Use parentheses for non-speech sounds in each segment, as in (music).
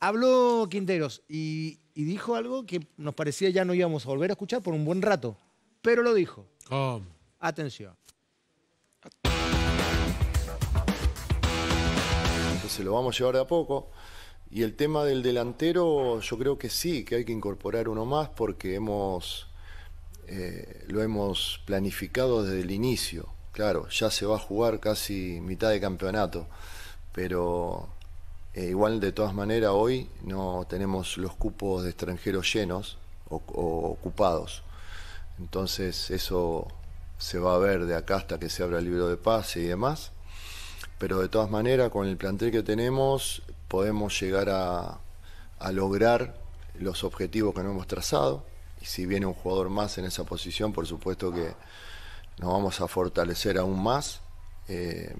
Habló Quinteros y, dijo algo que nos parecía ya no íbamos a volver a escuchar por un buen rato, pero lo dijo. Atención. Entonces lo vamos a llevar de a poco. Y el tema del delantero, yo creo que sí, que hay que incorporar uno más porque hemos eh, lo hemos planificado desde el inicio. Claro, ya se va a jugar casi mitad de campeonato, pero eh, igual de todas maneras hoy no tenemos los cupos de extranjeros llenos o, ocupados. Entonces eso se va a ver de acá hasta que se abra el libro de paz y demás. Pero de todas maneras, con el plantel que tenemos, podemos llegar a, lograr los objetivos que nos hemos trazado. Y si viene un jugador más en esa posición, por supuesto que nos vamos a fortalecer aún más. Eh,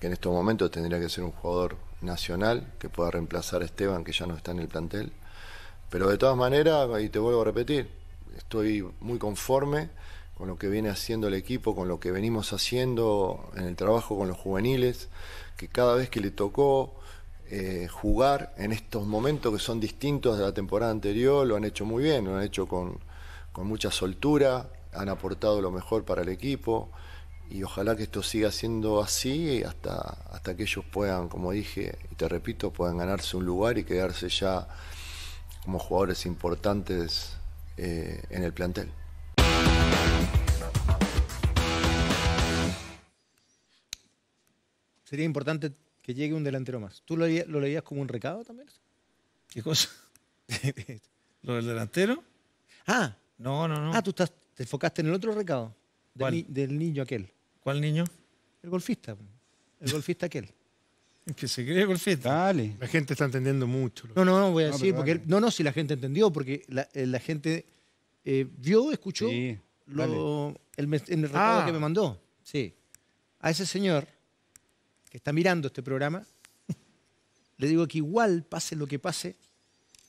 que en estos momentos tendría que ser un jugador nacional que pueda reemplazar a Esteban, que ya no está en el plantel. Pero de todas maneras, y te vuelvo a repetir, estoy muy conforme con lo que viene haciendo el equipo, con lo que venimos haciendo en el trabajo con los juveniles, que cada vez que le tocó eh, jugar en estos momentos que son distintos de la temporada anterior, lo han hecho muy bien, lo han hecho con mucha soltura, han aportado lo mejor para el equipo y ojalá que esto siga siendo así hasta, hasta que ellos puedan, como dije y te repito, puedan ganarse un lugar y quedarse ya como jugadores importantes eh, en el plantel. Sería importante que llegue un delantero más. ¿Tú lo, leías como un recado también? ¿Qué cosa? (laughs) ¿Lo del delantero? Ah, no, no, no. Ah, tú te enfocaste en el otro recado. del, niño aquel. ¿Cuál niño? El golfista. El golfista aquel. (laughs) Que se cree golfista. Dale. La gente está entendiendo mucho. No, no, voy a decir. Porque no, no, si la gente entendió, porque la, eh, gente eh, vio, escuchó lo, el, el recado ah. que me mandó. Sí. A ese señor que está mirando este programa, (laughs) le digo que igual, pase lo que pase,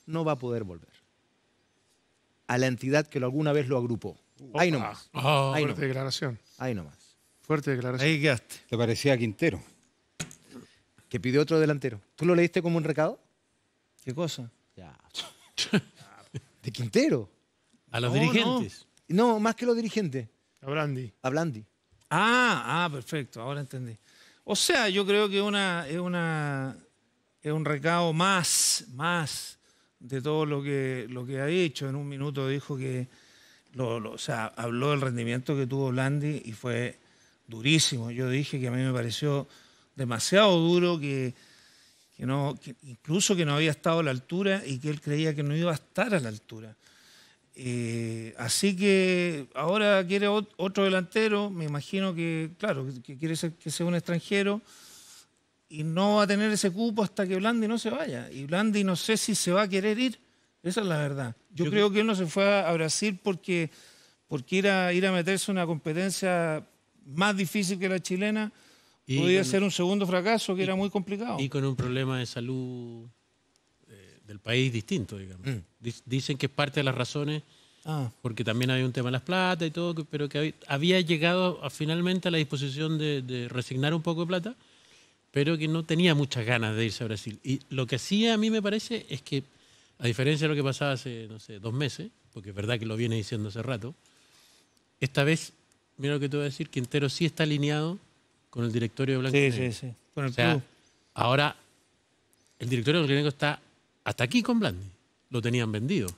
no va a poder volver. A la entidad que alguna vez lo agrupó. Ahí nomás. Oh, Ahí nomás. declaración. Ahí nomás. Fuerte declaración. Ahí quedaste. Te parecía a Quintero. Que pidió otro delantero. ¿Tú lo leíste como un recado? ¿Qué cosa? Ya. (laughs) de Quintero. A los dirigentes. No. más que los dirigentes. A Blandi. A Blandi. Ah, ah, perfecto, ahora entendí. O sea, yo creo que una, es una es un recado más, más de todo lo que, lo que ha dicho. En un minuto dijo que, o sea, habló del rendimiento que tuvo Blandi y fue durísimo. Yo dije que a mí me pareció demasiado duro, que, no, incluso que no había estado a la altura y que él creía que no iba a estar a la altura. Eh, así que ahora quiere otro delantero, me imagino que, claro, que quiere que sea un extranjero y no va a tener ese cupo hasta que Blandi no se vaya. Y Blandi no sé si se va a querer ir, esa es la verdad. Yo, creo que él no se fue a, Brasil porque, porque ir, a, ir a meterse una competencia más difícil que la chilena, podía ser un segundo fracaso que era muy complicado. Y con un problema de salud eh, del país distinto, digamos. Mm. Dicen que es parte de las razones, ah. porque también había un tema de las plata y todo, pero que había, llegado finalmente a la disposición de, resignar un poco de plata, pero que no tenía muchas ganas de irse a Brasil. Y lo que hacía a mí me parece es que, a diferencia de lo que pasaba hace, no sé, dos meses, porque es verdad que lo viene diciendo hace rato, esta vez mira lo que te voy a decir, Quintero sí está alineado con el directorio de Blanco. Sí, sí, sí. ahora el directorio de Blanco está hasta aquí con Blandi. Lo tenían vendido.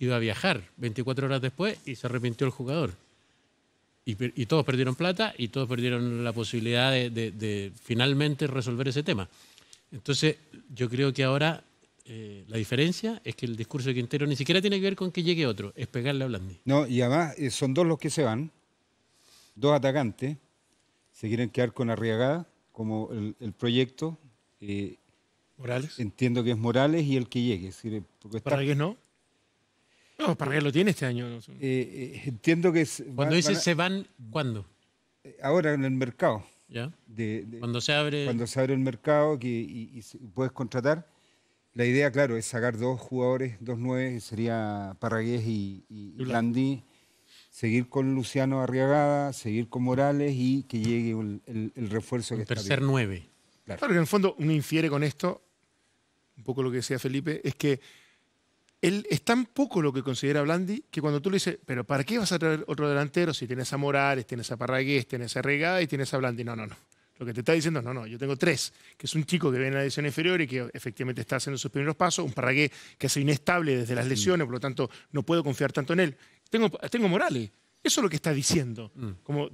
Iba a viajar 24 horas después y se arrepintió el jugador. Y, todos perdieron plata y todos perdieron la posibilidad de, finalmente resolver ese tema. Entonces, yo creo que ahora eh, la diferencia es que el discurso de Quintero ni siquiera tiene que ver con que llegue otro, es pegarle a Blandi. No, y además eh, son dos los que se van dos atacantes, se quieren quedar con Arriagada como el, proyecto. Eh, Morales. Entiendo que es Morales y el que llegue. ¿Parragués no? No, para lo tiene este año. Eh, eh, entiendo que... Es, Cuando dice se van, ¿cuándo? Ahora en el mercado. ¿Ya? cuando se abre. Cuando se abre el mercado que, y, puedes contratar. La idea, claro, es sacar dos jugadores, dos nueve, sería Parragués y, y, seguir con Luciano Arriagada, seguir con Morales y que llegue el, refuerzo que está Tercer nueve. Claro. en el fondo uno infiere con esto, un poco lo que decía Felipe, es que él es tan poco lo que considera Blandi que cuando tú le dices, pero ¿para qué vas a traer otro delantero si tienes a Morales, tienes a Parragués, tienes a Regada y tienes a Blandi? No, no, no. Lo que te está diciendo, no, no, yo tengo tres, que es un chico que viene en la edición inferior y que efectivamente está haciendo sus primeros pasos, un Parragués que es inestable desde las lesiones, por lo tanto no puedo confiar tanto en él tengo, morales. Eso es lo que está diciendo. Mm. Como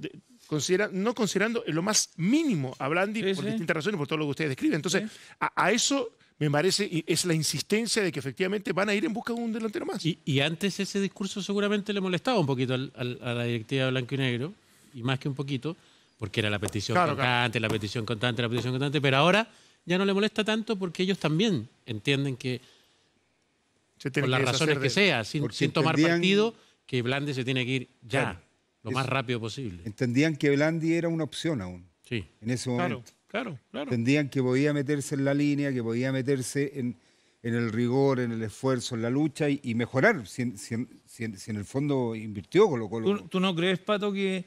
considera, no considerando lo más mínimo a Blandi por distintas razones, por todo lo que ustedes describen. Entonces, a, eso me parece, es la insistencia de que efectivamente van a ir en busca de un delantero más. Y, antes ese discurso seguramente le molestaba un poquito a la directiva de Blanco y Negro, y más que un poquito, porque era la petición constante, la petición constante, la petición constante, pero ahora ya no le molesta tanto porque ellos también entienden que, por las razones que sea, sin tomar partido que Blandi se tiene que ir ya, lo más rápido posible. Entendían que Blandi era una opción aún. Sí. En ese momento. Claro, claro, Entendían que podía meterse en la línea, que podía meterse en, el rigor, en el esfuerzo, en la lucha y, mejorar. Si, en el fondo invirtió con ¿Tú, ¿Tú, no crees, Pato, que,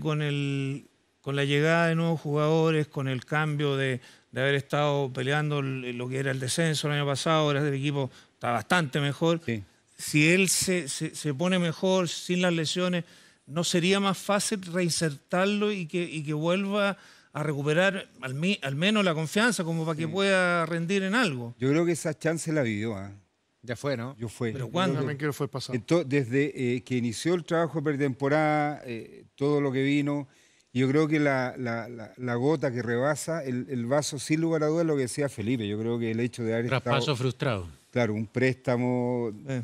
con, el, la llegada de nuevos jugadores, con el cambio de, haber estado peleando lo que era el descenso el año pasado, ahora el equipo está bastante mejor. Sí si él se, se, pone mejor, sin las lesiones, ¿no sería más fácil reinsertarlo y que, que vuelva a recuperar al, menos la confianza como para que pueda rendir en algo? Yo creo que esa chance la vivió. ¿ah? Ya fue, ¿no? Yo fue. ¿Pero cuándo? Yo quiero fue pasado. desde eh, que inició el trabajo pretemporada, eh, todo lo que vino, yo creo que la, gota que rebasa el, vaso, sin lugar a dudas, lo que decía Felipe. Yo creo que el hecho de haber Traspaso frustrado. Claro, un préstamo... Eh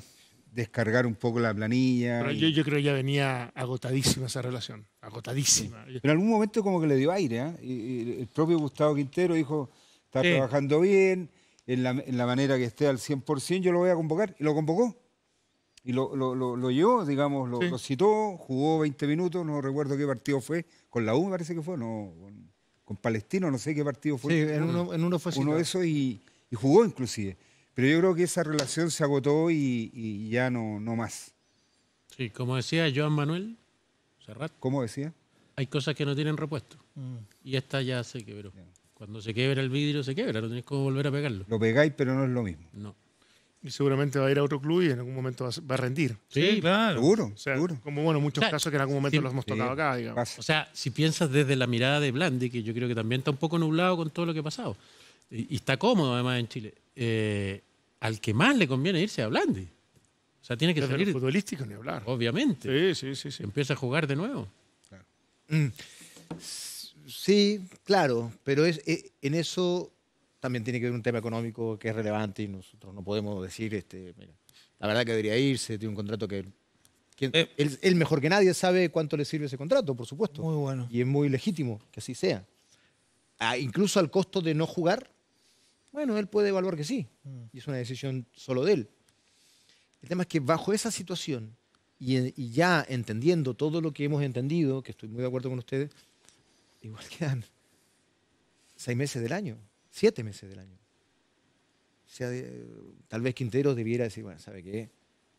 descargar un poco la planilla. yo, creo que ya venía agotadísima esa relación, agotadísima. en algún momento como que le dio aire, ¿eh? y, el propio Gustavo Quintero dijo, está trabajando bien, en la, manera que esté al 100%, yo lo voy a convocar. Y lo convocó. Y lo, llevó, digamos, lo, citó, jugó 20 minutos, no recuerdo qué partido fue, con la U parece que fue, no, con, Palestino, no sé qué partido fue. Sí, en uno, en uno Uno de esos y jugó inclusive. Pero yo creo que esa relación se agotó y, ya no, no más. Sí, como decía Joan Manuel Serrat. ¿Cómo decía? Hay cosas que no tienen repuesto. Mm. Y esta ya se quebró. Cuando se quebra el vidrio, se quebra. No tenés cómo volver a pegarlo. Lo pegáis, pero no es lo mismo. No. Y seguramente va a ir a otro club y en algún momento va a rendir. Sí, claro. Seguro, seguro. Como bueno, muchos casos que en algún momento los hemos tocado acá, digamos. O sea, si piensas desde la mirada de Blandi, que yo creo que también está un poco nublado con todo lo que ha pasado, y está cómodo además en Chile, eh, al que más le conviene irse a Blandi. O sea, tiene que salir. futbolístico ni hablar. Obviamente. Sí, sí, sí. sí. Empieza a jugar de nuevo. Mm. Sí, claro, pero es, eh, en eso también tiene que ver un tema económico que es relevante y nosotros no podemos decir, este, la verdad que debería irse, tiene un contrato que eh. él, mejor que nadie sabe cuánto le sirve ese contrato, por supuesto. Muy bueno. Y es muy legítimo que así sea. Ah, incluso al costo de no jugar, bueno, él puede evaluar que sí, mm. y es una decisión solo de él. El tema es que bajo esa situación, y, ya entendiendo todo lo que hemos entendido, que estoy muy de acuerdo con ustedes, igual quedan seis meses del año, siete meses del año. sea, eh, tal vez Quintero debiera decir, bueno, ¿sabe qué?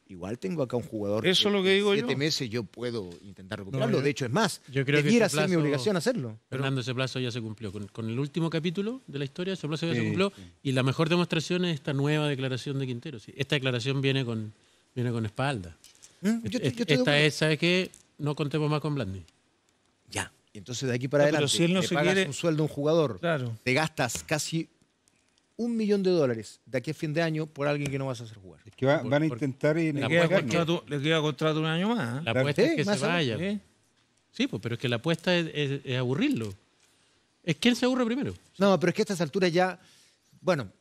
Igual tengo acá un jugador. Eso es lo que digo siete meses yo puedo intentar recuperarlo. de hecho, es más, yo creo debiera que mi obligación hacerlo. Fernando, ese plazo ya se cumplió. Con, el último capítulo de la historia, ese plazo ya se cumplió. Y la mejor demostración es esta nueva declaración de Quintero. esta declaración viene con, viene con espalda. ¿Eh? esta es, ¿sabes qué? No contemos más con Blandi. Ya. Entonces, de aquí para adelante, si él no se quiere... un sueldo un jugador, claro. te gastas casi un millón de dólares de aquí a fin de año por alguien que no vas a hacer jugar. Es que van a intentar y le queda, contrato, le queda contrato un año más. ¿ah? La apuesta es que se vaya. Pues. Sí, pues, pero es que la apuesta es, aburrirlo es, que él se aburre primero. No, pero es que a estas alturas ya, bueno,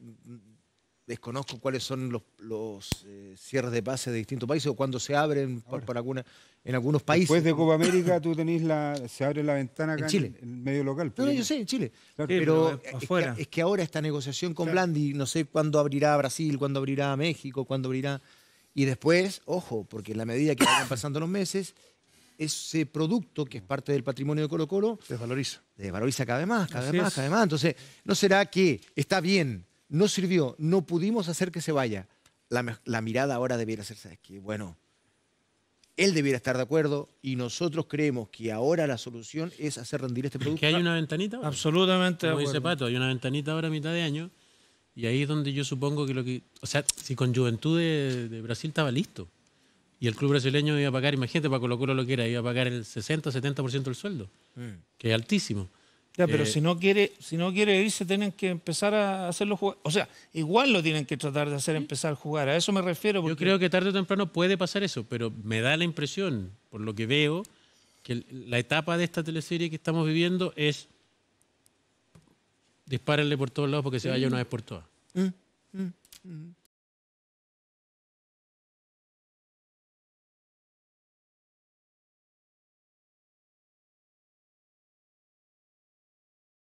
desconozco cuáles son los, eh, cierres de pases de distintos países o cuándo se abren en algunos países. Después de Copa América tú tenés la, se abre la ventana acá en, Chile. medio local. No, yo sé, en Chile. pero, eh, es, Que, ahora esta negociación con Blandi, no sé cuándo abrirá Brasil, cuándo abrirá México, cuándo abrirá... Y después, ojo, porque en la medida que van pasando los meses, ese producto que es parte del patrimonio de Colo Colo... Desvaloriza. Desvaloriza cada vez más, cada vez más, cada vez más. Entonces, ¿no será que está bien no sirvió, no pudimos hacer que se vaya. La, mirada ahora debiera ser, ¿sabes Bueno, él debiera estar de acuerdo y nosotros creemos que ahora la solución es hacer rendir este producto. Que hay una ventanita. Absolutamente. Como Pato, hay una ventanita ahora a mitad de año y ahí es donde yo supongo que lo que... O sea, si con Juventud de, Brasil estaba listo y el club brasileño iba a pagar, imagínate, para Colo lo que era, iba a pagar el 60-70% del sueldo, mm. que es altísimo. Ya, pero eh, si, no quiere, si no quiere irse, tienen que empezar a hacerlo jugar. O sea, igual lo tienen que tratar de hacer ¿Mm? empezar a jugar. A eso me refiero. Yo creo que tarde o temprano puede pasar eso, pero me da la impresión, por lo que veo, que la etapa de esta teleserie que estamos viviendo es dispárenle por todos lados porque se vaya mm. una vez por todas. Mm,